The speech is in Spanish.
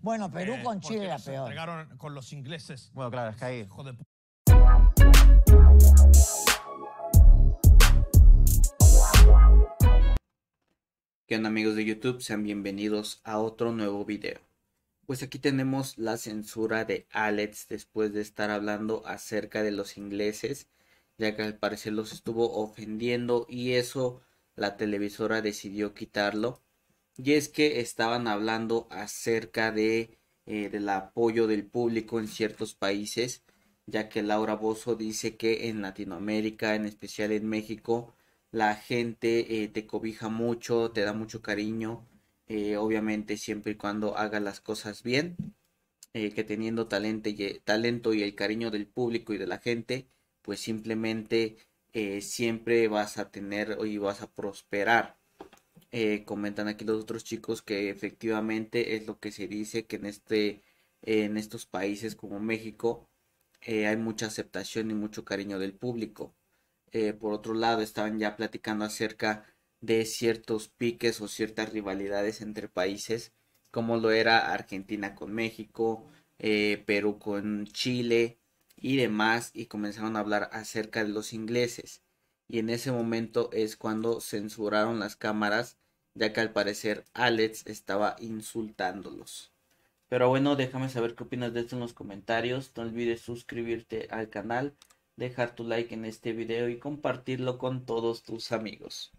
Bueno, Perú eh, con Chile era peor. con los ingleses. Bueno, claro, es que ahí. joder. ¿Qué onda amigos de YouTube? Sean bienvenidos a otro nuevo video. Pues aquí tenemos la censura de Alex después de estar hablando acerca de los ingleses, ya que al parecer los estuvo ofendiendo y eso la televisora decidió quitarlo y es que estaban hablando acerca de eh, del apoyo del público en ciertos países, ya que Laura Bozo dice que en Latinoamérica, en especial en México, la gente eh, te cobija mucho, te da mucho cariño, eh, obviamente siempre y cuando hagas las cosas bien, que teniendo talento y, talento y el cariño del público y de la gente, pues simplemente siempre vas a tener y vas a prosperar. Eh, comentan aquí los otros chicos que efectivamente es lo que se dice que en este en estos países como México eh, hay mucha aceptación y mucho cariño del público eh, por otro lado estaban ya platicando acerca de ciertos piques o ciertas rivalidades entre países como lo era Argentina con México Perú con Chile y demás y comenzaron a hablar acerca de los ingleses y en ese momento es cuando censuraron las cámaras ya que al parecer Alex estaba insultándolos. Pero bueno, déjame saber qué opinas de esto en los comentarios. No olvides suscribirte al canal, dejar tu like en este video y compartirlo con todos tus amigos.